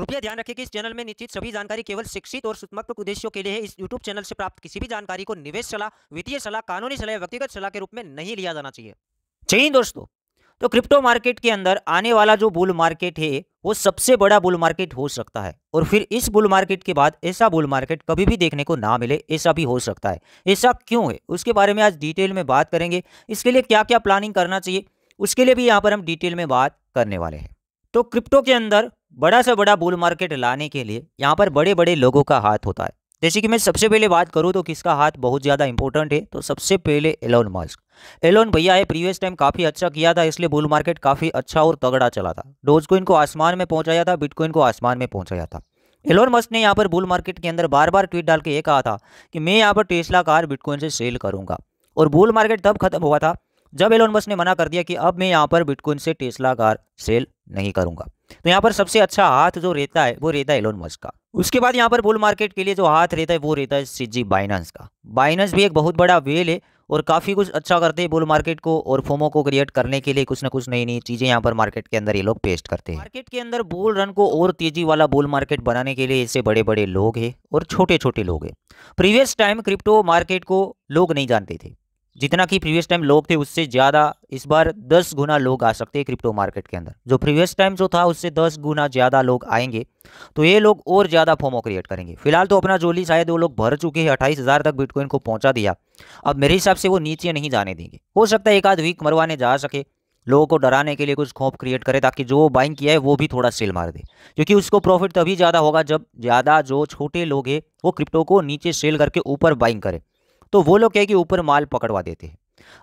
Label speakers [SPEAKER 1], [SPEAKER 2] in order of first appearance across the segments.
[SPEAKER 1] कृपया ध्यान रखें कि इस चैनल में निश्चित सभी जानकारी केवल शिक्षित और सूचनात्मक उद्देश्यों के लिए है इस यूट्यूब चैनल से प्राप्त किसी भी जानकारी को निवेश सलाह वित्तीय सलाह कानूनी सलाह व्यक्तिगत सलाह के रूप में नहीं लिया जाना चाहिए चाहिए दोस्तों तो क्रिप्टो मार्केट के अंदर आने वाला जो बुल मार्केट है वो सबसे बड़ा बुल मार्केट हो सकता है और फिर इस बुल मार्केट के बाद ऐसा बुल मार्केट कभी भी देखने को ना मिले ऐसा भी हो सकता है ऐसा क्यों है उसके बारे में आज डिटेल में बात करेंगे इसके लिए क्या क्या प्लानिंग करना चाहिए उसके लिए भी यहाँ पर हम डिटेल में बात करने वाले हैं तो क्रिप्टो के अंदर बड़ा से बड़ा बुल मार्केट लाने के लिए यहाँ पर बड़े बड़े लोगों का हाथ होता है जैसे कि मैं सबसे पहले बात करूँ तो किसका हाथ बहुत ज़्यादा इंपॉर्टेंट है तो सबसे पहले एलोन मास्क एलोन भैया है प्रीवियस टाइम काफ़ी अच्छा किया था इसलिए बुल मार्केट काफ़ी अच्छा और तगड़ा चला था डोज को इनको आसमान में पहुँचाया था बिटकॉइन को आसमान में पहुँचाया था एलोन मस्क ने यहाँ पर बुल मार्केट के अंदर बार बार ट्वीट डाल के ये कहा था कि मैं यहाँ पर टेस्ला कार बिटकॉइन से सेल करूँगा और बुल मार्केट तब खत्म हुआ था जब एलोन मस्क ने मना कर दिया कि अब मैं यहाँ पर बिटकॉइन से टेस्ला कार सेल नहीं करूँगा तो यहाँ पर सबसे अच्छा हाथ जो रहता है वो रहता है एलोन मस्क का उसके बाद यहाँ पर बुल मार्केट के लिए जो हाथ रहता है वो रहता है सीजी बाइनांस का बाइनांस भी एक बहुत बड़ा वेल है और काफ़ी कुछ अच्छा करते हैं बुल मार्केट को और फोमो को क्रिएट करने के लिए कुछ ना कुछ नई नई चीज़ें यहाँ पर मार्केट के अंदर ये लोग पेस्ट करते हैं मार्केट के अंदर बुल रन को और तेजी वाला बुल मार्केट बनाने के लिए ऐसे बड़े बड़े लोग हैं और छोटे छोटे लोग हैं प्रीवियस टाइम क्रिप्टो मार्केट को लोग नहीं जानते थे जितना कि प्रीवियस टाइम लोग थे उससे ज़्यादा इस बार दस गुना लोग आ सकते हैं क्रिप्टो मार्केट के अंदर जो प्रीवियस टाइम जो था उससे दस गुना ज़्यादा लोग आएंगे तो ये लोग और ज़्यादा फोमो क्रिएट करेंगे फिलहाल तो अपना जोली शायद वो लोग भर चुके हैं अट्ठाईस हज़ार तक बिटकॉइन को पहुंचा दिया अब मेरे हिसाब से वो नीचे नहीं जाने देंगे हो सकता है एक आध वीक मरवाने जा सके लोगों को डराने के लिए कुछ खौफ क्रिएट करे ताकि जो बाइंग किया है वो भी थोड़ा सेल मार दे क्योंकि उसको प्रॉफिट तभी ज़्यादा होगा जब ज़्यादा जो छोटे लोग हैं वो क्रिप्टो को नीचे सेल करके ऊपर बाइंग करें तो वो लोग क्या है कि ऊपर माल पकड़वा देते हैं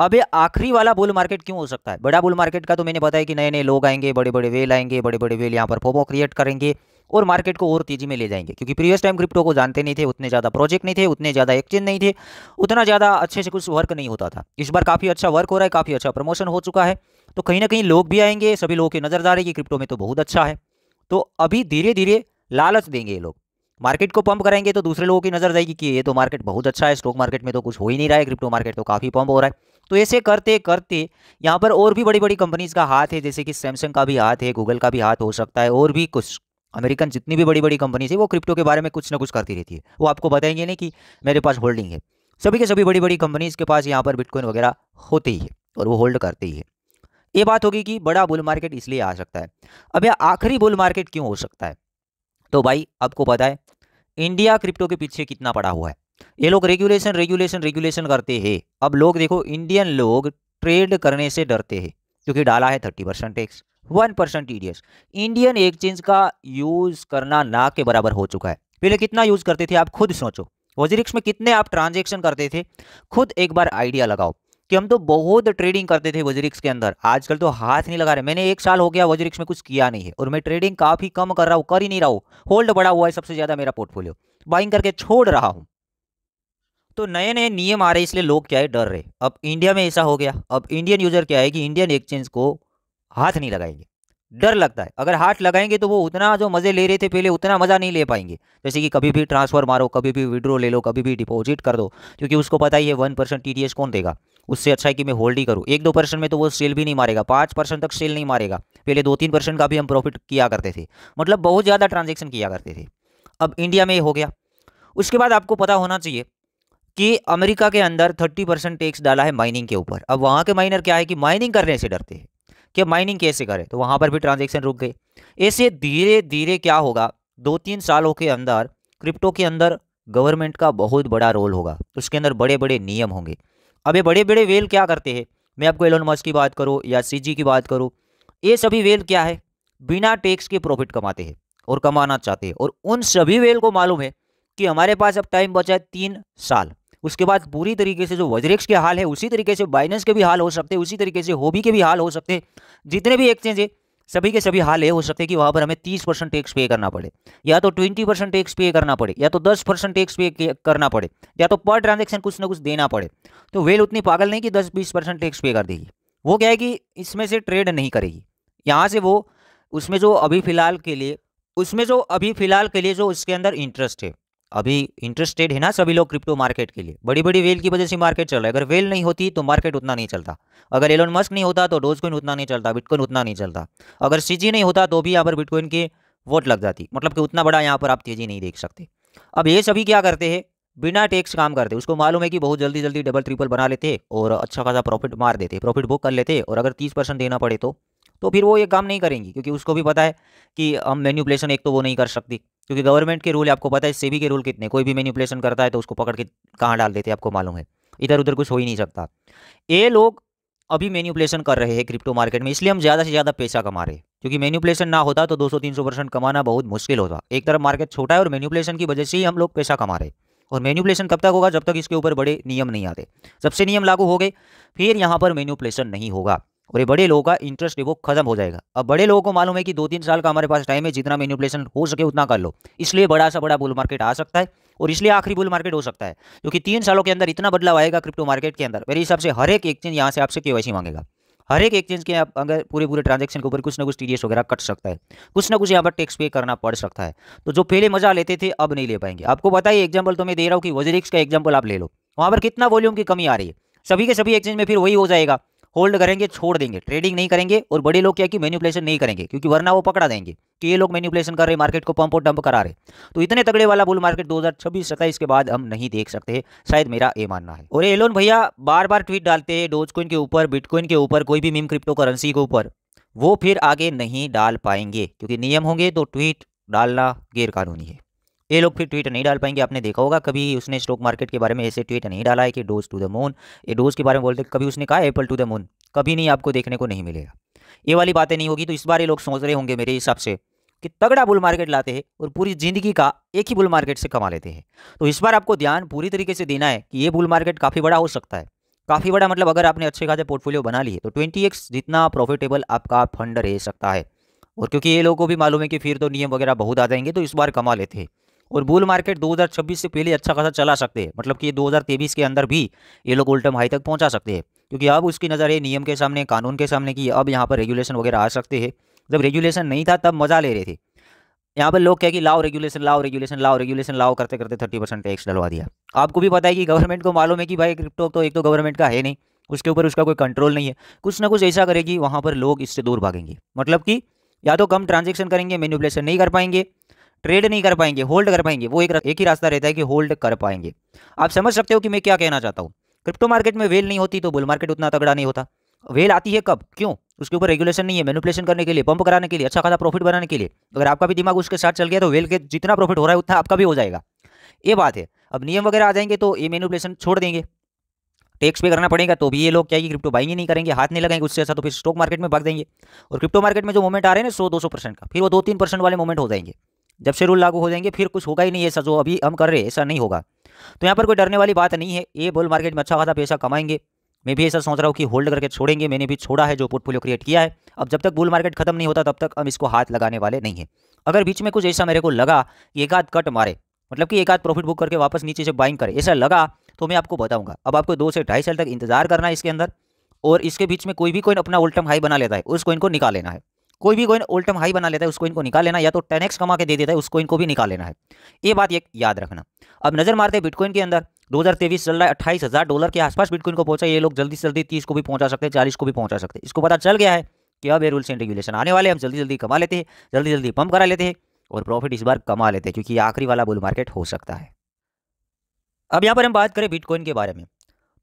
[SPEAKER 1] अब ये आखिरी वाला बुल मार्केट क्यों हो सकता है बड़ा बुल मार्केट का तो मैंने बताया कि नए नए लोग आएंगे बड़े बड़े वेल आएंगे बड़े बड़े वेल यहाँ पर फोमो क्रिएट करेंगे और मार्केट को और तेजी में ले जाएंगे क्योंकि प्रीवियस टाइम क्रिप्टो को जानते नहीं थे उतने ज़्यादा प्रोजेक्ट नहीं थे उतने ज़्यादा एक्सचेंज नहीं थे उतना ज़्यादा अच्छे से कुछ वर्क नहीं होता था इस बार काफ़ी अच्छा वर्क हो रहा है काफ़ी अच्छा प्रमोशन हो चुका है तो कहीं ना कहीं लोग भी आएंगे सभी लोगों की नज़र जा रही है कि क्रिप्टो में तो बहुत अच्छा है तो अभी धीरे धीरे लालच देंगे ये लोग मार्केट को पंप करेंगे तो दूसरे लोगों की नजर जाएगी कि ये तो मार्केट बहुत अच्छा है स्टॉक मार्केट में तो कुछ हो ही नहीं रहा है क्रिप्टो मार्केट तो काफ़ी पंप हो रहा है तो ऐसे करते करते यहाँ पर और भी बड़ी बड़ी कंपनीज़ का हाथ है जैसे कि सैमसंग का भी हाथ है गूगल का भी हाथ हो सकता है और भी कुछ अमेरिकन जितनी भी बड़ी बड़ी कंपनीज है वो क्रिप्टो के बारे में कुछ ना कुछ करती रहती है वो आपको बताएंगे नहीं कि मेरे पास होल्डिंग है सभी के सभी बड़ी बड़ी कंपनीज के पास यहाँ पर बिटकॉइन वगैरह होते ही है और वो होल्ड करते ही है ये बात होगी कि बड़ा बुल मार्केट इसलिए आ सकता है अब यह आखिरी बुल मार्केट क्यों हो सकता है तो भाई आपको पता है इंडिया क्रिप्टो के पीछे कितना पड़ा हुआ है ये लोग रेगुलेशन रेगुलेशन रेगुलेशन करते हैं अब लोग देखो इंडियन लोग ट्रेड करने से डरते हैं क्योंकि डाला है thirty percent tax one percent T Indian exchange का यूज़ करना ना के बराबर हो चुका है पहले कितना यूज़ करते थे आप खुद सोचो वजीरिक्स में कितने आप ट्रांजेक्शन करते थे खुद एक बार आइडिया लगाओ कि हम तो बहुत ट्रेडिंग करते थे वजरिक्स के अंदर आजकल तो हाथ नहीं लगा रहे मैंने एक साल हो गया वजरिक्स में कुछ किया नहीं है और मैं ट्रेडिंग काफ़ी कम कर रहा हूँ कर ही नहीं रहा हूँ होल्ड बड़ा हुआ है सबसे ज़्यादा मेरा पोर्टफोलियो बाइंग करके छोड़ रहा हूँ तो नए नए नियम आ रहे इसलिए लोग क्या है डर रहे अब इंडिया में ऐसा हो गया अब इंडियन यूज़र क्या है कि इंडियन एक्सचेंज को हाथ नहीं लगाएंगे डर लगता है अगर हाथ लगाएंगे तो वो उतना जो मज़े ले रहे थे पहले उतना मज़ा नहीं ले पाएंगे जैसे कि कभी भी ट्रांसफ़र मारो कभी भी विड्रो ले लो कभी भी डिपॉजिट कर दो क्योंकि उसको पता ही है वन परसेंट टी कौन देगा उससे अच्छा है कि मैं होल्ड ही करूँ एक दो परसेंट में तो वो सेल भी नहीं मारेगा पाँच परसेंट तक सेल नहीं मारेगा पहले दो तीन परसेंट का भी हम प्रॉफिट किया करते थे मतलब बहुत ज़्यादा ट्रांजेक्शन किया करते थे अब इंडिया में ये हो गया उसके बाद आपको पता होना चाहिए कि अमेरिका के अंदर थर्टी परसेंट टैक्स डाला है माइनिंग के ऊपर अब वहाँ के माइनर क्या है कि माइनिंग करने से डरते हैं कि माइनिंग कैसे करें तो वहाँ पर भी ट्रांजेक्शन रुक गई ऐसे धीरे धीरे क्या होगा दो तीन सालों के अंदर क्रिप्टो के अंदर गवर्नमेंट का बहुत बड़ा रोल होगा उसके अंदर बड़े बड़े नियम होंगे अब ये बड़े बड़े वेल क्या करते हैं मैं आपको एलोन मस्क की बात करूँ या सीजी की बात करूँ ये सभी वेल क्या है बिना टैक्स के प्रॉफिट कमाते हैं और कमाना चाहते हैं और उन सभी वेल को मालूम है कि हमारे पास अब टाइम बचा है तीन साल उसके बाद पूरी तरीके से जो वज्रेक्ष के हाल है उसी तरीके से बाइनेंस के भी हाल हो सकते हैं उसी तरीके से होबी के भी हाल हो सकते हैं जितने भी एक्सचेंज है सभी के सभी हाल ये हो सकते हैं कि वहाँ पर हमें तीस परसेंट टैक्स पे करना पड़े या तो ट्वेंटी परसेंट टैक्स पे करना पड़े या तो दस परसेंट टैक्स पे करना पड़े या तो पर ट्रांजेक्शन कुछ ना कुछ देना पड़े तो वेल उतनी पागल नहीं कि दस बीस परसेंट टैक्स पे कर देगी वो क्या है कि इसमें से ट्रेड नहीं करेगी यहाँ से वो उसमें जो अभी फिलहाल के लिए उसमें जो अभी फिलहाल के लिए जो उसके अंदर इंटरेस्ट है अभी इंटरेस्टेड है ना सभी लोग क्रिप्टो मार्केट के लिए बड़ी बड़ी वेल की वजह से मार्केट चल रहा है अगर वेल नहीं होती तो मार्केट उतना नहीं चलता अगर एलोन मस्क नहीं होता तो डोज कोइन उतना नहीं चलता बिटकॉइन उतना नहीं चलता अगर सीजी नहीं होता तो भी यहाँ पर बिटकॉइन की वोट लग जाती मतलब कि उतना बड़ा यहाँ पर आप तेजी नहीं देख सकते अब ये सभी क्या करते हैं बिना टैक्स काम करते उसको मालूम है कि बहुत जल्दी जल्दी डबल ट्रिपल बना लेते और अच्छा खासा प्रॉफिट मार देते प्रॉफिट बुक कर लेते और अगर तीस परसेंट देना पड़े तो तो फिर वो ये काम नहीं करेंगी क्योंकि उसको भी पता है कि हम मैन्यूपुलेशन एक तो वो नहीं कर सकती क्योंकि गवर्नमेंट के रूल आपको पता है सेबी के रूल कितने कोई भी मैनिपुलेशन करता है तो उसको पकड़ के कहाँ डाल देते हैं आपको मालूम है इधर उधर कुछ हो ही नहीं सकता ये लोग अभी मैन्यूपुलेशन कर रहे हैं क्रिप्टो मार्केट में इसलिए हम ज़्यादा से ज़्यादा पैसा कमा रहे हैं क्योंकि मैन्यूपुलेशन ना होता तो 200-300 परसेंट कमाना बहुत मुश्किल होता एक तरफ मार्केट छोटा है और मैन्यूपुलेशन की वजह से ही हम लोग पैसा कमा रहे और मैन्यूपुलेशन कब तक होगा जब तक इसके ऊपर बड़े नियम नहीं आते सबसे नियम लागू हो गए फिर यहाँ पर मैन्यूपुलेशन नहीं होगा और ये बड़े लोगों का इंटरेस्ट वो खत्म हो जाएगा अब बड़े लोगों को मालूम है कि दो तीन साल का हमारे पास टाइम है जितना मेन्यूपलेशन हो सके उतना कर लो इसलिए बड़ा सा बड़ा बुल मार्केट आ सकता है और इसलिए आखिरी बुल मार्केट हो सकता है क्योंकि तीन सालों के अंदर इतना बदलाव आएगा क्रिप्टो मार्केट के अंदर मेरे हिसाब से हर एक एक्सचेंज यहाँ से आपसे के मांगेगा हर एक एक्सचेंज के आप अगर पूरे पूरे ट्रांजेक्शन के ऊपर कुछ ना कुछ टीडीएस वगैरह कट सकता है कुछ ना कुछ यहाँ पर टैक्स पे करना पड़ सकता है तो जो पहले मजा लेते थे अब नहीं ले पाएंगे आपको पता एग्जाम्पल तो मैं दे रहा हूँ कि वजरिक्स का एग्जाम्पल आप ले लो वहाँ पर कितना वॉल्यूम की कमी आ रही है सभी के सभी एक्सचेंज में फिर वही हो जाएगा होल्ड करेंगे छोड़ देंगे ट्रेडिंग नहीं करेंगे और बड़े लोग क्या कि मैन्यूपुलेशन नहीं करेंगे क्योंकि वरना वो पकड़ा देंगे कि ये लोग मैन्यूपुलेशन कर रहे मार्केट को पंप और डंप करा रहे तो इतने तगड़े वाला बुल मार्केट छब्बीस 27 के बाद हम नहीं देख सकते शायद मेरा ये मानना है और एलोन भैया बार बार ट्वीट डालते हैं डोजकोइन के ऊपर बिटकॉइन के ऊपर कोई भी मीम क्रिप्टो करेंसी के ऊपर वो फिर आगे नहीं डाल पाएंगे क्योंकि नियम होंगे तो ट्वीट डालना गैरकानूनी है ये लोग फिर ट्वीट नहीं डाल पाएंगे आपने देखा होगा कभी उसने स्टॉक मार्केट के बारे में ऐसे ट्वीट नहीं डाला है कि डोज टू द मून ये डोज के बारे में बोलते कभी उसने कहा एप्पल टू द मून कभी नहीं आपको देखने को नहीं मिलेगा ये वाली बातें नहीं होगी तो इस बार ये लोग सोच रहे होंगे मेरे हिसाब से कि तगड़ा बुल मार्केट लाते हैं और पूरी जिंदगी का एक ही बुल मार्केट से कमा लेते हैं तो इस बार आपको ध्यान पूरी तरीके से देना है कि ये बुल मार्केट काफ़ी बड़ा हो सकता है काफ़ी बड़ा मतलब अगर आपने अच्छे खासे पोर्टफोलियो बना लिए तो ट्वेंटी एक्स जितना प्रॉफिटेबल आपका फंड रह सकता है और क्योंकि ये लोगों को भी मालूम है कि फिर तो नियम वगैरह बहुत आ जाएंगे तो इस बार कमा लेते हैं और बुल मार्केट 2026 से पहले अच्छा खासा चला सकते हैं मतलब कि 2023 के अंदर भी ये लोग उल्टम हाई तक पहुंचा सकते हैं क्योंकि अब उसकी नज़र है नियम के सामने कानून के सामने कि अब यहाँ पर रेगुलेशन वगैरह आ सकते हैं जब रेगुलेशन नहीं था तब मज़ा ले रहे थे यहाँ पर लोग कह कि लाओ रेगुलेशन लाओ रेगुलेशन लाओ रेगुलेशन लाओ करते करते थर्टी परसेंट टैक्स डलवा दिया आपको भी पता है कि गवर्नमेंट को मालूम है कि भाई क्रिप्टो तो एक तो गवर्नमेंट का है नहीं उसके ऊपर उसका कोई कंट्रोल नहीं है कुछ ना कुछ ऐसा करेगी वहाँ पर लोग इससे दूर भागेंगे मतलब कि या तो कम ट्रांजेक्शन करेंगे मैन्यूपुलेशन नहीं कर पाएंगे ट्रेड नहीं कर पाएंगे होल्ड कर पाएंगे वो एक एक ही रास्ता रहता है कि होल्ड कर पाएंगे आप समझ सकते हो कि मैं क्या कहना चाहता हूँ क्रिप्टो मार्केट में वेल नहीं होती तो बुल मार्केट उतना तगड़ा नहीं होता वेल आती है कब क्यों उसके ऊपर रेगुलेशन नहीं है मैनुपुलेशन करने के लिए पंप कराने के लिए अच्छा खासा प्रॉफिट बनाने के लिए अगर आपका भी दिमाग उसके साथ चल गया तो वेल के जितना प्रॉफिट हो रहा है उतना आपका भी हो जाएगा ये बात है अब नियम वगैरह आ जाएंगे तो ये मैनुपुलेशन छोड़ देंगे टैक्स पे करना पड़ेगा तो भी ये लोग क्या कि क्रिप्टो बाइंग ही नहीं करेंगे हाथ नहीं लगाएंगे उससे अच्छा तो फिर स्टॉक मार्केट में भाग देंगे और क्रिप्टो मार्केट में जो मोमेंट आ रहे हैं ना सौ दो सौ परसेंट का फिर वो दो तीन परसेंट वाले मोमेंट हो जाएंगे जब से रूल लागू हो जाएंगे फिर कुछ होगा ही नहीं ऐसा जो अभी हम कर रहे हैं ऐसा नहीं होगा तो यहाँ पर कोई डरने वाली बात नहीं है ये बोल मार्केट में अच्छा खासा पैसा कमाएंगे मैं भी ऐसा सोच रहा हूँ कि होल्ड करके छोड़ेंगे मैंने भी छोड़ा है जो पोर्टफोलियो क्रिएट किया है अब जब तक बुल मार्केट खत्म नहीं होता तब तक हम इसको हाथ लगाने वाले नहीं है अगर बीच में कुछ ऐसा मेरे को लगा कि एक आध कट मारे मतलब कि एक आध प्रॉफिट बुक करके वापस नीचे से बाइंग करे ऐसा लगा तो मैं आपको बताऊंगा अब आपको दो से ढाई साल तक इंतजार करना है इसके अंदर और इसके बीच में कोई भी कोइन अपना ओल्टम हाई बना लेता है उस कोइन को निकाल लेना है कोई भी कोइन ओल्टम हाई बना लेता है उस कोइन को निकाल लेना या तो टेन कमा के दे देता है उस कोइन को भी निकाल लेना है ये बात एक याद रखना अब नजर मारते हैं बिटकॉइन के अंदर 2023 चल रहा है अट्ठाईस हज़ार डॉलर के आसपास बिटकॉइन को पहुंचा ये लोग जल्दी से जल्दी तीस को भी पहुंचा सकते हैं चालीस को भी पहुंचा सकते हैं इसको पता चल गया है कि अब ये रूल्स एंड रेगुलेशन आने वाले हम जल्दी जल्दी कमा लेते हैं जल्दी जल्दी पंप करा लेते हैं और प्रॉफिट इस बार कमा लेते हैं क्योंकि आखिरी वाला बुल मार्केट हो सकता है अब यहाँ पर हम बात करें बिटकॉइन के बारे में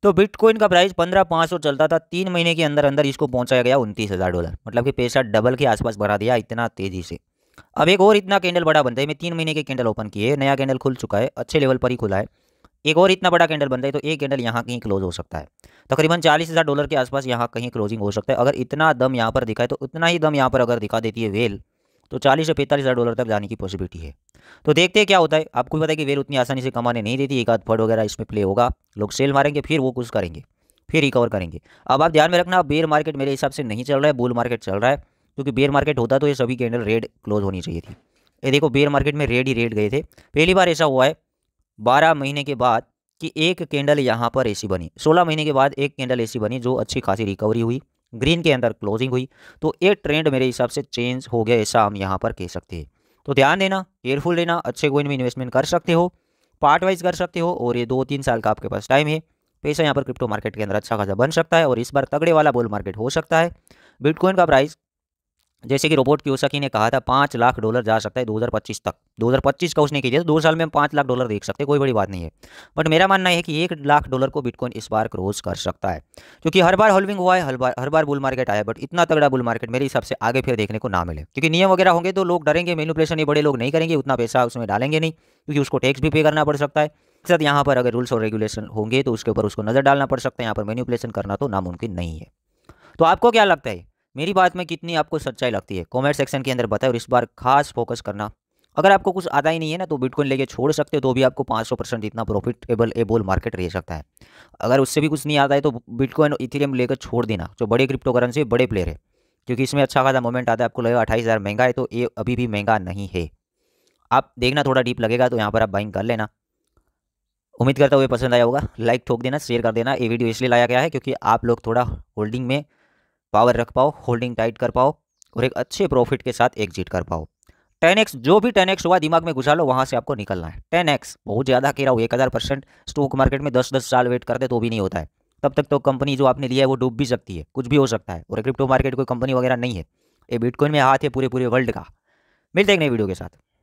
[SPEAKER 1] तो बिटकॉइन का प्राइस पंद्रह पाँच सौ चलता था तीन महीने के अंदर अंदर इसको पहुंचाया गया उनतीस हज़ार डॉलर मतलब कि पैसा डबल के आसपास बढ़ा दिया इतना तेज़ी से अब एक और इतना कैंडल बड़ा बनता है मैं तीन महीने के कैंडल ओपन किए नया कैंडल खुल चुका है अच्छे लेवल पर ही खुला है एक और इतना बड़ा कैंडल बनता है तो एक कैंडल यहाँ कहीं क्लोज हो सकता है तकरीबन चालीस हज़ार डॉलर के आसपास यहाँ कहीं क्लोजिंग हो सकता है अगर इतना दम यहाँ पर दिखाए तो उतना ही दम यहाँ पर अगर दिखा देती है वेल तो चालीस से पैंतालीस हज़ार डॉलर तक जाने की पॉसिबिलिटी है तो देखते हैं क्या होता है आपको भी पता है कि वेल उतनी आसानी से कमाने नहीं देती एक आध फर्ड वगैरह इसमें प्ले होगा लोग सेल मारेंगे फिर वो कुछ करेंगे फिर रिकवर करेंगे अब आप ध्यान में रखना बेयर मार्केट मेरे हिसाब से नहीं चल रहा है बुल मार्केट चल रहा है क्योंकि बेयर मार्केट होता तो ये सभी कैंडल रेड क्लोज होनी चाहिए थी ये देखो बेयर मार्केट में रेड ही रेड गए थे पहली बार ऐसा हुआ है बारह महीने के बाद कि एक कैंडल यहाँ पर ऐसी बनी सोलह महीने के बाद एक कैंडल ऐसी बनी जो अच्छी खासी रिकवरी हुई ग्रीन के अंदर क्लोजिंग हुई तो ये ट्रेंड मेरे हिसाब से चेंज हो गया ऐसा हम यहाँ पर कह सकते हैं तो ध्यान देना केयरफुल रहना अच्छे कोइन में इन्वेस्टमेंट कर सकते हो पार्ट वाइज कर सकते हो और ये दो तीन साल का आपके पास टाइम है पैसा यहाँ पर क्रिप्टो मार्केट के अंदर अच्छा खासा बन सकता है और इस बार तगड़े वाला बोल मार्केट हो सकता है बिटकॉइन का प्राइस जैसे कि रोबोट ओसकी ने कहा था पाँच लाख डॉलर जा सकता है 2025 तक 2025 का उसने किया तो दो साल में हम पाँच लाख डॉलर देख सकते हैं कोई बड़ी बात नहीं है बट मेरा मानना है कि एक लाख डॉलर को बिटकॉइन इस बार क्रोज कर सकता है क्योंकि हर बार होल्विंग हुआ है हर बार हर बार बुल मार्केट आया बट इतना तगड़ा बुल मार्केट मेरे हिसाब से आगे फिर देखने को ना मिले क्योंकि नियम वगैरह होंगे तो लोग डरेंगे मेनुपलेशन ये बड़े लोग नहीं करेंगे उतना पैसा उसमें डालेंगे नहीं क्योंकि उसको टैक्स भी पे करना पड़ सकता है साथ यहाँ पर अगर रूल्स और रेगुलेशन होंगे तो उसके ऊपर उसको नज़र डालना पड़ सकता है यहाँ पर मेन्यूपुलेशन करना तो नामुमकिन नहीं है तो आपको क्या लगता है मेरी बात में कितनी आपको सच्चाई लगती है कमेंट सेक्शन के अंदर बताए और इस बार खास फोकस करना अगर आपको कुछ आता ही नहीं है ना तो बिटकॉइन लेके छोड़ सकते हो तो भी आपको 500 परसेंट इतना प्रॉफिटेबल ए बोल मार्केट रह सकता है अगर उससे भी कुछ नहीं आता है तो बिटकॉइन और इथेरियम लेकर छोड़ देना जो बड़े क्रिप्टो करेंसी बड़े प्लेयर है क्योंकि इसमें अच्छा खासा मोमेंट आता है आपको लगेगा अट्ठाईस हज़ार महंगा है तो ये अभी भी महंगा नहीं है आप देखना थोड़ा डीप लगेगा तो यहाँ पर आप बाइंग कर लेना उम्मीद करता हूँ ये पसंद आया होगा लाइक ठोक देना शेयर कर देना ये वीडियो इसलिए लाया गया है क्योंकि आप लोग थोड़ा होल्डिंग में पावर रख पाओ होल्डिंग टाइट कर पाओ और एक अच्छे प्रॉफिट के साथ एग्जिट कर पाओ टेन एक्स जो भी टेन एक्स हुआ दिमाग में घुसा लो वहाँ से आपको निकलना है टेन एक्स बहुत ज़्यादा कह रहा हूँ एक हज़ार परसेंट स्टॉक मार्केट में दस दस साल वेट करते तो भी नहीं होता है तब तक तो कंपनी जो आपने लिया है वो डूब भी सकती है कुछ भी हो सकता है और क्रिप्टो मार्केट कोई कंपनी वगैरह नहीं है ये बिटकॉइन में हाथ है पूरे पूरे वर्ल्ड का मिलते हैं नई वीडियो के साथ